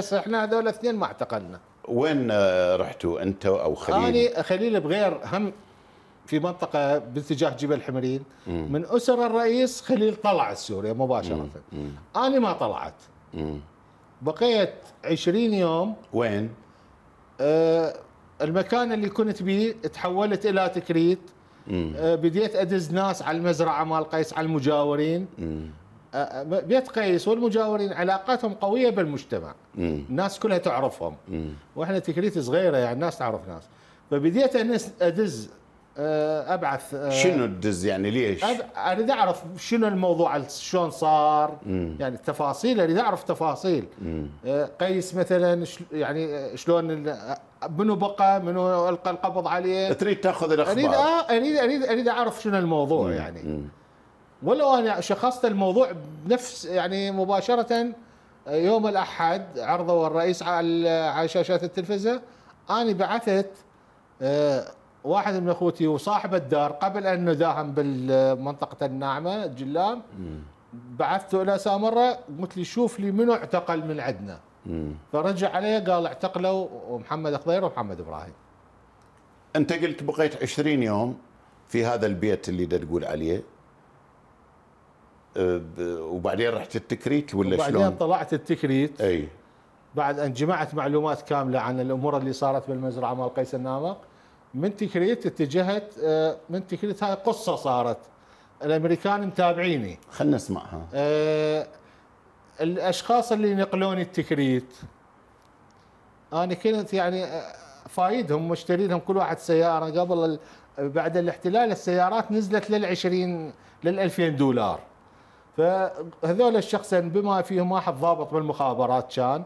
بس احنا هذول الاثنين ما اعتقلنا وين رحتوا انت او خليل؟ انا خليل بغير هم في منطقه باتجاه جبل حمرين مم. من اسر الرئيس خليل طلع سوريا مباشره مم. انا ما طلعت مم. بقيت 20 يوم وين؟ آه المكان اللي كنت به تحولت الى تكريت آه بديت ادز ناس على المزرعه مال قيس على المجاورين مم. بيت قيس والمجاورين علاقاتهم قويه بالمجتمع مم. الناس كلها تعرفهم مم. واحنا تكريت صغيره يعني الناس تعرف ناس فبديت انس ادز آه، ابعث آه، شنو الدز يعني ليش؟ اريد اعرف شنو الموضوع شلون صار مم. يعني التفاصيل اريد اعرف تفاصيل مم. آه، قيس مثلا يعني شلون منو بقى منو القى القبض عليه تريد تاخذ الاخبار اريد اريد اريد, أريد اعرف شنو الموضوع مم. يعني مم. ولو انا شخصت الموضوع بنفس يعني مباشره آه، يوم الاحد عرضه الرئيس على شاشات التلفزه انا بعثت آه، واحد من اخوتي وصاحب الدار قبل ان نداهم بالمنطقه الناعمه جلام بعثته الى سامره قلت لي شوف لي منو اعتقل من عندنا فرجع علي قال اعتقلوا محمد خضير ومحمد ابراهيم انت قلت بقيت 20 يوم في هذا البيت اللي تقول عليه آه، وبعدين رحت التكريت ولا وبعدين شلون؟ وبعدين طلعت التكريت اي بعد ان جمعت معلومات كامله عن الامور اللي صارت بالمزرعه مال قيس النامق من تكريت اتجهت آه، من تكريت هاي قصه صارت الامريكان متابعيني خلنا نسمعها آه، الاشخاص اللي نقلوني التكريت انا كنت يعني فايدهم مشتري لهم كل واحد سياره قبل بعد الاحتلال السيارات نزلت لل 20 لل 2000 دولار فهذول الشخصين بما فيهم واحد ضابط بالمخابرات كان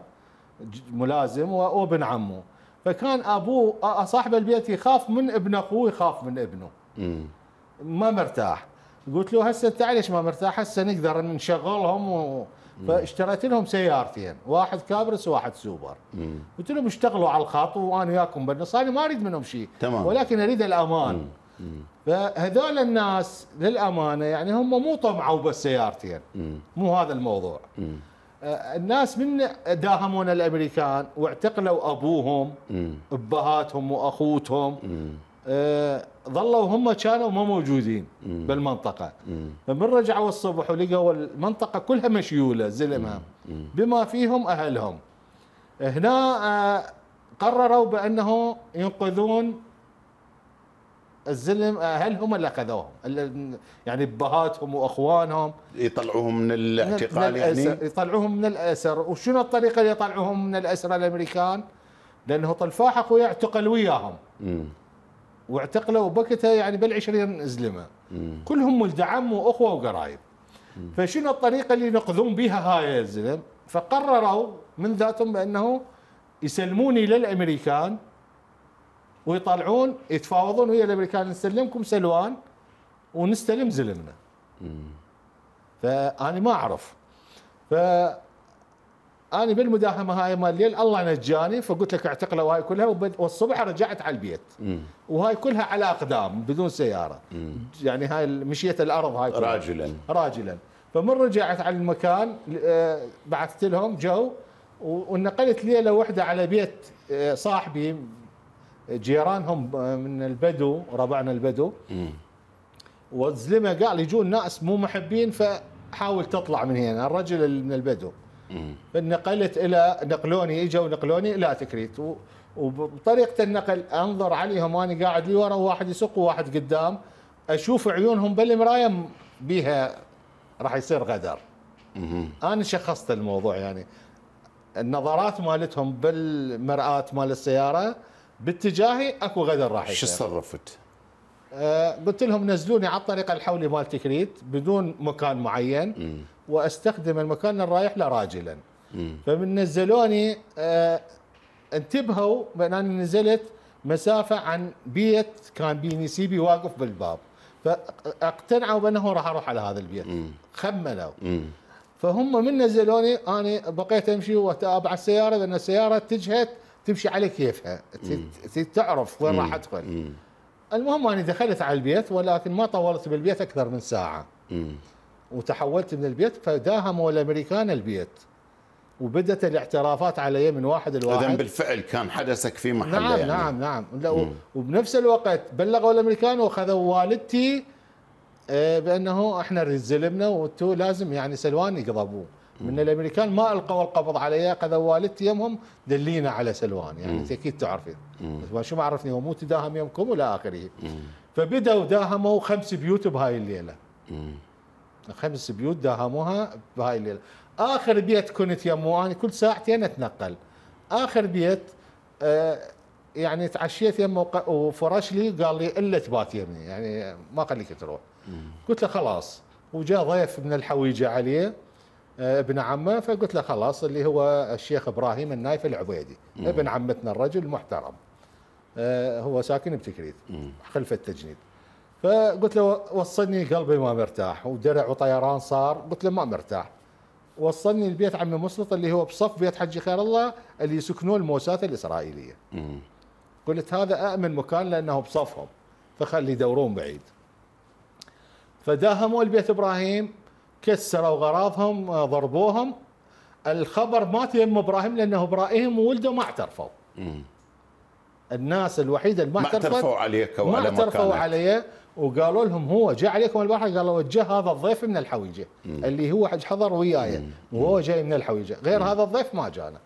ملازم وابن عمه فكان ابوه صاحب البيت يخاف من ابن اخوه يخاف من ابنه مم. ما مرتاح قلت له هسه انت ليش ما مرتاح هسه نقدر نشغلهم و... فاشتريت لهم سيارتين واحد كابرس وواحد سوبر مم. قلت لهم اشتغلوا على الخط وانا وياكم بالنص انا ما اريد منهم شيء تمام. ولكن اريد الامان مم. فهذول الناس للامانه يعني هم مو طمعوا بس سيارتين مو هذا الموضوع آه، الناس من داهمون الامريكان واعتقلوا ابوهم ابهاتهم واخوتهم آه، ظلوا هم كانوا ما موجودين بالمنطقه فمن رجعوا الصبح ولقوا المنطقه كلها مشيوله زلمه بما فيهم اهلهم هنا آه، قرروا بانه ينقذون الزلم اهلهم اللي اخذوهم يعني ابهاتهم واخوانهم يطلعوهم من الاعتقال من يعني يطلعوهم من الاسر وشنو الطريقه اللي يطلعوهم من الاسر الامريكان؟ لانه طلفاح اخوي اعتقل وياهم م. واعتقلوا بكتة يعني بال 20 زلمه كلهم ولد عم واخوه وقرايب فشنو الطريقه اللي ينقذون بها هاي الزلم؟ فقرروا من ذاتهم بانه يسلموني للامريكان ويطلعون يتفاوضون ويا الامريكان نسلمكم سلوان ونستلم زلمنا فاني ما اعرف ف اني بالمداهمه هاي مال الليل الله نجاني فقلت لك اعتقلوا هاي كلها والصبح رجعت على البيت وهاي كلها على اقدام بدون سياره يعني هاي مشيت الارض هاي كلها. راجلا راجلا فمن رجعت على المكان آه، بعثت لهم جو ونقلت ليله واحده على بيت آه، صاحبي جيرانهم آه، من البدو ربعنا البدو والزلمه قال يجون ناس مو محبين فحاول تطلع من هنا الرجل من البدو فنقلت الى نقلوني اجوا نقلوني الى تكريت وبطريقه النقل انظر عليهم وانا قاعد لي ورا واحد يسوق وواحد قدام اشوف عيونهم بالمرايه بيها راح يصير غدر انا شخصت الموضوع يعني النظرات مالتهم بالمرآة مال السيارة باتجاهي اكو غدر راح يصير شو تصرفت؟ آه، قلت لهم نزلوني على الطريق الحولي مال تكريت بدون مكان معين م. واستخدم المكان اللي رايح له راجلا فمن نزلوني آه، انتبهوا بان انا نزلت مسافه عن بيت كان بي سيبي واقف بالباب فاقتنعوا بانه راح اروح على هذا البيت م. خمنوا م. فهم من نزلوني انا بقيت امشي واتابع السياره لان السياره اتجهت تمشي على كيفها تعرف وين راح ادخل المهم انا دخلت على البيت ولكن ما طولت بالبيت اكثر من ساعه وتحولت من البيت فداهموا الامريكان البيت وبدت الاعترافات علي من واحد لواحد اذا بالفعل كان حدثك في محله نعم يعني. نعم نعم وبنفس الوقت بلغوا الامريكان واخذوا والدتي آه، بانه احنا زلمنا وانتم لازم يعني سلوان يقضبوه من الامريكان ما القوا القبض علي قذا والدتي يمهم دلينا على سلوان يعني انت اكيد تعرفين بس شو ما عرفني هو مو تداهم يمكم ولا اخره فبداوا داهموا خمس بيوت بهاي الليله خمس بيوت داهموها بهاي الليله اخر بيت كنت يمو انا يعني كل ساعتين اتنقل اخر بيت آه يعني تعشيت يمه وفرش لي قال لي الا تبات يمني يعني ما خليك تروح قلت له خلاص وجاء ضيف من الحويجه عليه آه، ابن عمه فقلت له خلاص اللي هو الشيخ ابراهيم النايف العبيدي ابن عمتنا الرجل المحترم آه، هو ساكن بتكريت خلف التجنيد فقلت له وصلني قلبي ما مرتاح ودرع وطيران صار قلت له ما مرتاح وصلني البيت عمي مسلط اللي هو بصف بيت حجي خير الله اللي يسكنون الموسات الاسرائيليه قلت هذا امن مكان لانه بصفهم فخلي يدورون بعيد فداهموا البيت ابراهيم كسروا غراضهم آه، ضربوهم الخبر ما تيم ابراهيم لانه ابراهيم وولده ما اعترفوا الناس الوحيده اللي ما اعترفت ما اعترفوا عليك ما اعترفوا عليه وقالوا لهم هو جاء عليكم البحر قالوا وجه هذا الضيف من الحويجه مم. اللي هو حج حضر وياي وهو جاي من الحويجه غير مم. هذا الضيف ما جانا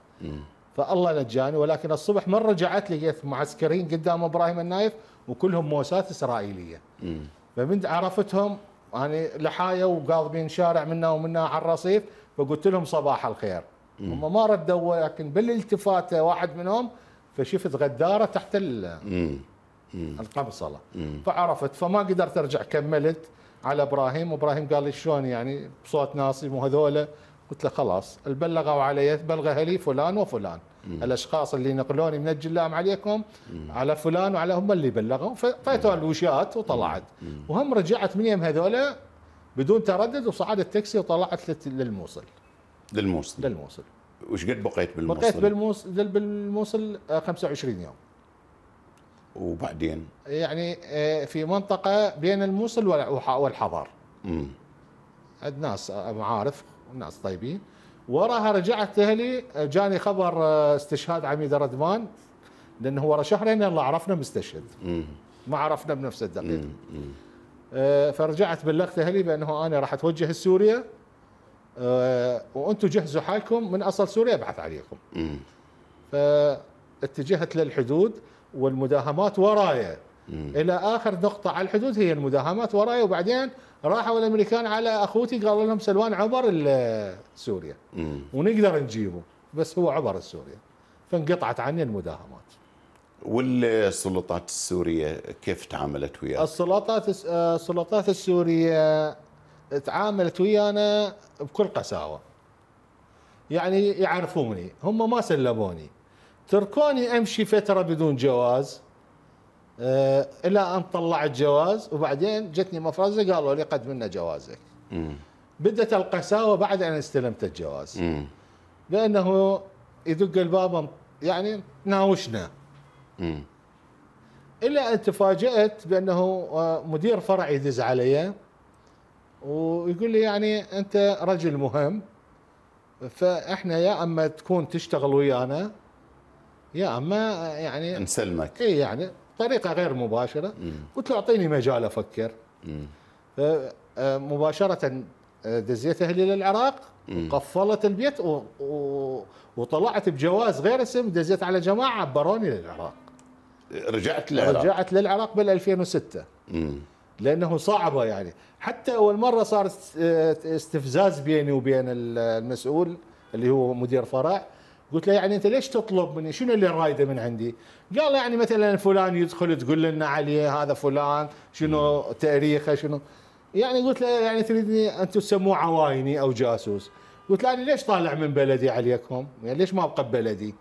فالله نجاني ولكن الصبح من رجعت لقيت معسكرين قدام ابراهيم النايف وكلهم موسات اسرائيليه مم. فمن عرفتهم يعني لحايا وقاضبين شارع منا ومنا على الرصيف فقلت لهم صباح الخير هم ما ردوا لكن بالالتفاته واحد منهم فشفت غداره تحت القبصله فعرفت فما قدرت ارجع كملت على ابراهيم وابراهيم قال لي شلون يعني بصوت ناصي وهذولا قلت له خلاص بلغوا علي بلغها لي فلان وفلان مم. الاشخاص اللي نقلوني من الجلام عليكم مم. على فلان وعلى هم اللي بلغوا فاتوا الوشات وطلعت مم. وهم رجعت من يم هذولا بدون تردد وصعدت تاكسي وطلعت للموصل للموصل للموصل وش قد بقيت بالموصل؟ بقيت بالموصل بالموصل آه، 25 يوم وبعدين يعني آه، في منطقه بين الموصل والحضر امم عند ناس آه، معارف الناس طيبين وراها رجعت اهلي جاني خبر آه، استشهاد عميد ردمان لانه ورا شهرين يلا عرفنا مستشهد ما عرفنا بنفس الدقيقه آه، فرجعت بلغت اهلي بانه انا راح اتوجه لسوريا آه، وانتم جهزوا حالكم من اصل سوريا ابحث عليكم فاتجهت للحدود والمداهمات ورايا الى اخر نقطه على الحدود هي المداهمات ورايا وبعدين راحوا الامريكان على اخوتي قالوا لهم سلوان عبر سوريا ونقدر نجيبه بس هو عبر سوريا فانقطعت عني المداهمات والسلطات السوريه كيف تعاملت وياك؟ السلطات آه، السلطات السوريه تعاملت ويانا بكل قساوه يعني يعرفوني هم ما سلموني تركوني امشي فتره بدون جواز آه الى ان طلعت جواز وبعدين جتني مفرزه قالوا لي قد منا جوازك. بدت القساوه بعد ان استلمت الجواز. لانه يدق الباب يعني ناوشنا. الا ان تفاجات بانه آه، مدير فرع يدز علي ويقول لي يعني انت رجل مهم فاحنا يا اما تكون تشتغل ويانا يا اما يعني نسلمك اي يعني طريقه غير مباشره قلت له اعطيني مجال افكر آه، آه، مباشره آه، دزيت اهلي للعراق وقفلت البيت و... و... وطلعت بجواز غير اسم دزيت على جماعه عبروني للعراق رجعت للعراق رجعت للعراق بال 2006 لانه صعبه يعني حتى اول مره صار استفزاز بيني وبين المسؤول اللي هو مدير فرع قلت له يعني انت ليش تطلب مني شنو اللي رايده من عندي قال يعني مثلا فلان يدخل تقول لنا عليه هذا فلان شنو تاريخه شنو يعني قلت له يعني تريدني انتم تسموه عوايني او جاسوس قلت له انا يعني ليش طالع من بلدي عليكم يعني ليش ما ابقى ببلدي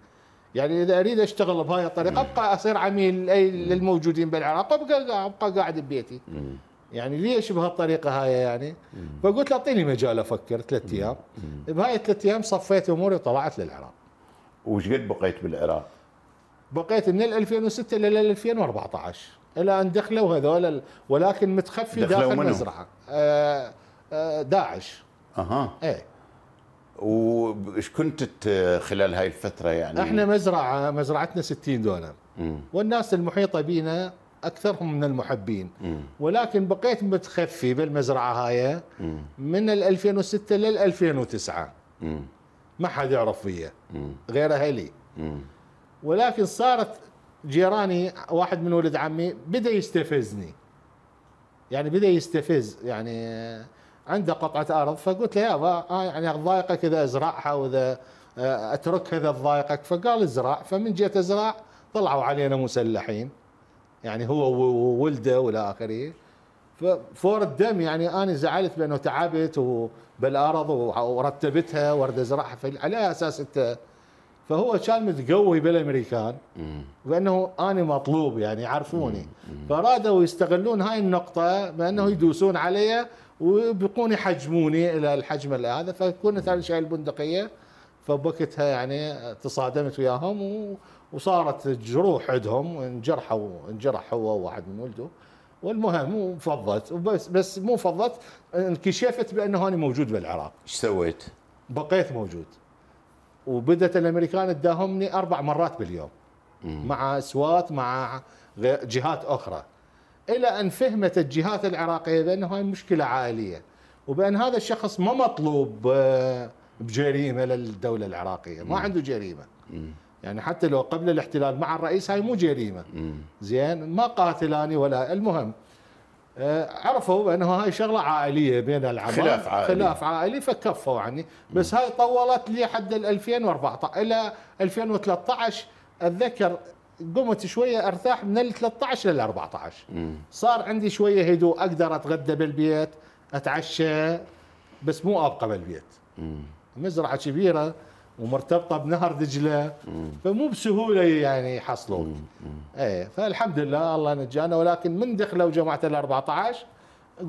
يعني اذا اريد اشتغل بهاي الطريقه ابقى اصير عميل اي للموجودين بالعراق ابقى ابقى قاعد ببيتي يعني ليش بهالطريقه هاي يعني فقلت له اعطيني مجال افكر ثلاث ايام بهاي الثلاث ايام صفيت اموري وطلعت للعراق وش قد بقيت بالعراق؟ بقيت من 2006 لل 2014 الى ان دخلوا هذول ولكن متخفي داخل المزرعه مزرعه آه، آه، داعش اها ايه وش كنت خلال هاي الفتره يعني؟ احنا مزرعه مزرعتنا 60 دونم والناس المحيطه بينا اكثرهم من المحبين مم. ولكن بقيت متخفي بالمزرعه هاي مم. من 2006 لل 2009 ما حد يعرف فيا غير اهلي ولكن صارت جيراني واحد من ولد عمي بدا يستفزني يعني بدا يستفز يعني عنده قطعه ارض فقلت له يابا آه، يعني ضايقك اذا ازرعها واذا آه، اتركها اذا تضايقك فقال ازرع فمن جيت ازرع طلعوا علينا مسلحين يعني هو وولده والى اخره فور الدم يعني انا زعلت بانه تعبت وبالارض ورتبتها وارد ازرعها على اساس انت فهو كان متقوي بالامريكان بانه انا مطلوب يعني يعرفوني فرادوا يستغلون هاي النقطه بانه يدوسون علي ويبقون يحجموني الى الحجم هذا فكنا ثاني شايل البندقيه فبوقتها يعني تصادمت وياهم وصارت جروح عندهم انجرحوا انجرح هو وواحد من ولده والمهم مو فضت وبس بس مو فضت انكشفت بانه انا موجود بالعراق ايش سويت؟ بقيت موجود وبدت الامريكان تداهمني اربع مرات باليوم مع اسوات مع جهات اخرى الى ان فهمت الجهات العراقيه بان هاي مشكله عائليه وبان هذا الشخص ما مطلوب آه، بجريمه للدوله العراقيه ما عنده جريمه مم. يعني حتى لو قبل الاحتلال مع الرئيس هاي مو جريمه زين ما قاتلاني ولا المهم آه، عرفوا انه هاي شغله عائليه بين العمال خلاف عائلي خلاف عائلي فكفوا عني بس هاي طولت لي حد 2014 الى 2013 اتذكر قمت شويه ارتاح من ال 13 لل 14 صار عندي شويه هدوء اقدر اتغدى بالبيت اتعشى بس مو ابقى بالبيت مزرعه كبيره ومرتبطه بنهر دجله فمو بسهوله يعني يحصلوك ايه فالحمد لله الله نجانا ولكن من دخلوا جماعه ال 14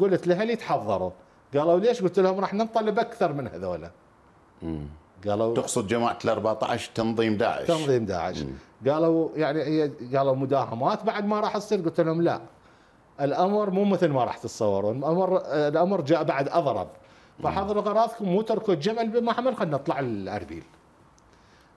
قلت لاهلي تحضروا قالوا ليش؟ قلت لهم راح نطلب اكثر من هذولا قالوا تقصد جماعه ال 14 تنظيم داعش تنظيم داعش مم. قالوا يعني هي قالوا مداهمات بعد ما راح تصير قلت لهم لا الامر مو مثل ما راح تتصورون الامر الامر جاء بعد اضرب فحضروا اغراضكم وتركوا الجمل بمحمل خلينا نطلع الاربيل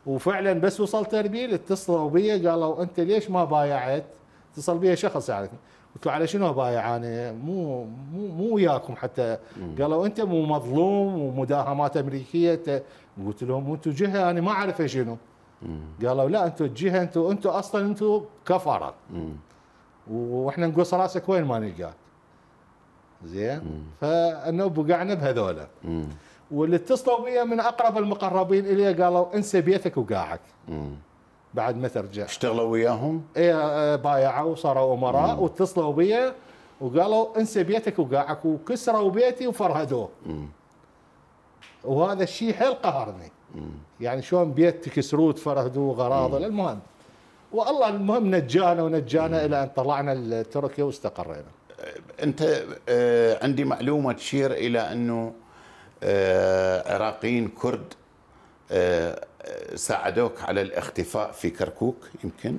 وفعلا بس وصلت اربيل اتصلوا بي قالوا انت ليش ما بايعت؟ اتصل بي شخص يعرفني قلت له على شنو بايع انا مو مو مو وياكم حتى قالوا انت مو مظلوم ومداهمات امريكيه قلت لهم انتم جهه انا ما اعرف شنو قالوا لا انتم جهه انتم انتم اصلا انتم كفره واحنا نقص راسك وين ما نلقاك زين فانه وقعنا بهذولا واللي اتصلوا بي من اقرب المقربين الي قالوا انسى بيتك وقاعك بعد ما ترجع اشتغلوا وياهم؟ اي آه، بايعوا وصاروا امراء واتصلوا بي وقالوا انسى بيتك وقاعك وكسروا بيتي وفرهدوه وهذا الشيء حيل قهرني يعني شلون بيت تكسروه تفرهدوه غراض المهم والله المهم نجانا ونجانا الى ان طلعنا لتركيا واستقرينا انت آه، عندي معلومه تشير الى انه آه، عراقيين كرد آه، ساعدوك على الاختفاء في كركوك يمكن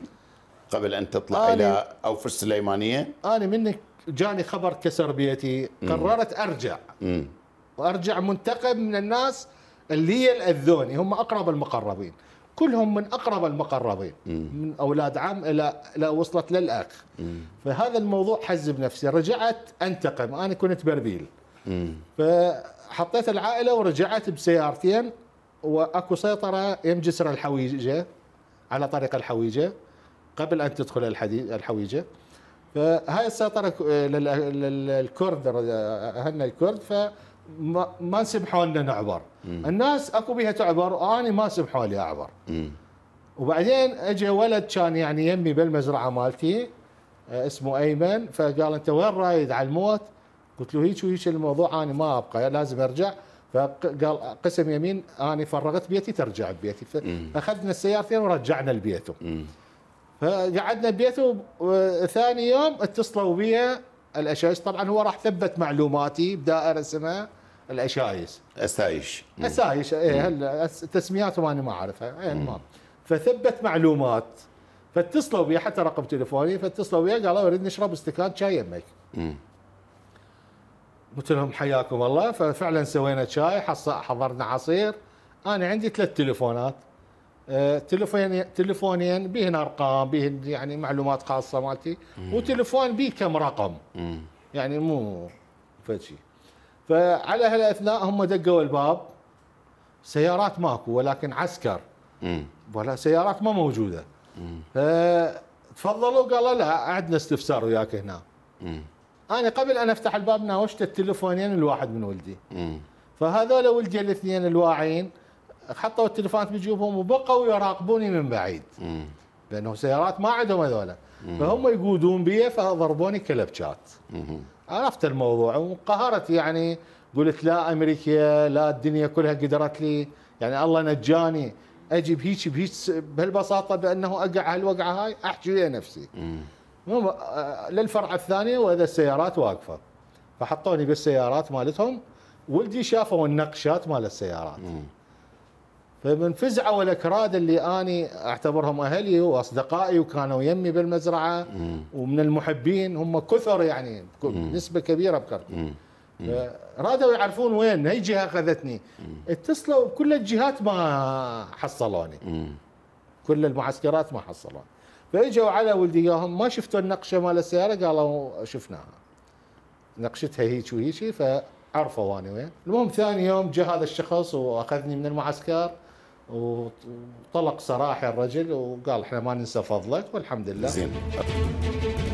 قبل ان تطلع الى او في السليمانيه انا منك جاني خبر كسر بيتي قررت ارجع مم. وارجع منتقم من الناس اللي الاذوني هم اقرب المقربين كلهم من اقرب المقربين م. من اولاد عم الى الى وصلت للاخ م. فهذا الموضوع حز بنفسي رجعت انتقم انا كنت بربيل م. فحطيت العائله ورجعت بسيارتين واكو سيطره يم جسر الحويجه على طريق الحويجه قبل ان تدخل الحديد الحويجه فهاي السيطره للكرد اهلنا الكرد ف ما سمحوا لنا نعبر مم. الناس اكو بيها تعبر واني ما سمحوا لي اعبر مم. وبعدين اجى ولد كان يعني يمي بالمزرعه مالتي آه، اسمه ايمن فقال انت وين رايد على الموت؟ قلت له هيك وهيك الموضوع انا ما ابقى لازم ارجع فقال قسم يمين انا فرغت بيتي ترجع ببيتي فاخذنا السيارتين ورجعنا لبيته فقعدنا ببيته ثاني يوم اتصلوا بي الاشاش طبعا هو راح ثبت معلوماتي بدائره اسمها الاشايس اسايش اسايش ايه هلا تسمياتهم انا ما اعرفها يعني إيه، ما فثبت معلومات فاتصلوا بي حتى رقم تليفوني فاتصلوا بي قالوا نريد نشرب استكان شاي يمك قلت لهم حياكم الله ففعلا سوينا شاي حضرنا عصير انا عندي ثلاث تليفونات آه، تليفونين تليفونين بهن ارقام بهن يعني معلومات خاصه مالتي وتليفون بيه كم رقم يعني مو فشي فعلى هالاثناء هم دقوا الباب سيارات ماكو ولكن عسكر مم. ولا سيارات ما موجوده فتفضلوا آه، قالوا لا عندنا استفسار وياك هنا مم. انا قبل ان افتح الباب ناوشت التليفونين الواحد من ولدي امم فهذول ولدي الاثنين الواعين حطوا التليفونات بجيوبهم وبقوا يراقبوني من بعيد لانه سيارات ما عندهم هذولا فهم يقودون بي فضربوني كلبشات عرفت الموضوع وانقهرت يعني قلت لا امريكا لا الدنيا كلها قدرت لي يعني الله نجاني اجي بهيك بهيك بهالبساطه بانه اقع هالوقعه هاي احكي ويا نفسي آه، للفرع الثانيه واذا السيارات واقفه فحطوني بالسيارات مالتهم ولدي شافوا النقشات مال السيارات فمن فزعة والأكراد اللي اني أعتبرهم أهلي وأصدقائي وكانوا يمي بالمزرعة ومن المحبين هم كثر يعني نسبة كبيرة بكركوك رادوا يعرفون وين هي جهة أخذتني اتصلوا بكل الجهات ما حصلوني كل المعسكرات ما حصلوني فاجوا على ولدي وياهم ما شفتوا النقشة مال السيارة قالوا شفناها نقشتها هيك وهيك فعرفوا أنا وين المهم ثاني يوم جاء هذا الشخص وأخذني من المعسكر وطلق سراح الرجل وقال احنا ما ننسى فضلك والحمد لله زين.